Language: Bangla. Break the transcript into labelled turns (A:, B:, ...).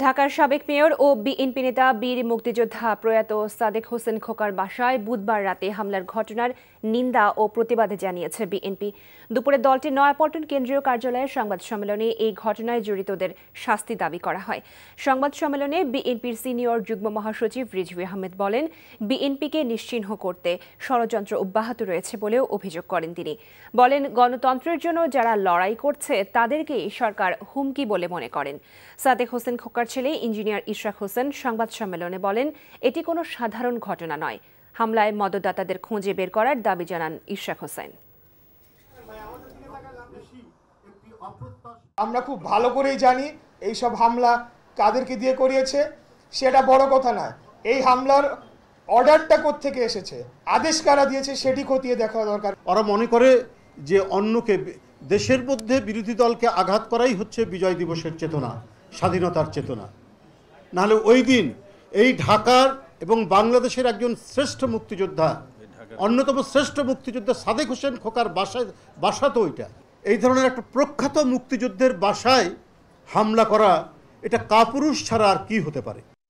A: ঢাকার সাবেক মেয়র ও বিএনপি নেতা বীর মুক্তিযোদ্ধা প্রয়াত সাদেক হোসেন খোকার বাসায় বুধবার রাতে হামলার ঘটনার নিন্দা ও প্রতিবাদে জানিয়েছে বিএনপি দুপুরে দলটির নয়াপল্টন কেন্দ্রীয় কার্যালয়ে সংবাদ সম্মেলনে এই ঘটনায় জড়িতদের শাস্তি দাবি করা হয় সংবাদ সম্মেলনে বিএনপির সিনিয়র যুগ্ম মহাসচিব রিজভি আহমেদ বলেন বিএনপিকে নিশ্চিহ্ন করতে ষড়যন্ত্র অব্যাহত রয়েছে বলেও অভিযোগ করেন তিনি বলেন গণতন্ত্রের জন্য যারা লড়াই করছে তাদেরকেই সরকার হুমকি বলে মনে করেন সাদেক হোসেন খোকার ঢাকার ছেলে ইঞ্জিনিয়ার ইশরাক হোসেন সংবাদ সম্মেলনে বলেন এটি কোনো সাধারণ ঘটনা নয় হামলায় মদদাতাদের খুঁজে বের করার দাবি জানান ইশরাক হোসেন
B: আমরা খুব ভালো করেই জানি
A: এই সব হামলা
C: কাদেরকে দিয়ে করিয়েছে সেটা বড় কথা নয় এই হামলার অর্ডারটা থেকে এসেছে আদেশ কারা দিয়েছে সেটি খতিয়ে দেখা দরকার ওরা মনে করে যে
D: অন্যকে দেশের মধ্যে বিরোধী দলকে আঘাত করাই হচ্ছে বিজয় দিবসের চেতনা স্বাধীনতার চেতনা নাহলে ওই দিন এই ঢাকার এবং বাংলাদেশের একজন শ্রেষ্ঠ মুক্তিযোদ্ধা অন্যতম শ্রেষ্ঠ মুক্তিযোদ্ধা সাদেক হোসেন খোকার বাসায় বাসা তো ওইটা এই ধরনের একটা প্রখ্যাত মুক্তিযুদ্ধের বাসায় হামলা করা এটা কাপুরুষ ছাড়া আর কি হতে পারে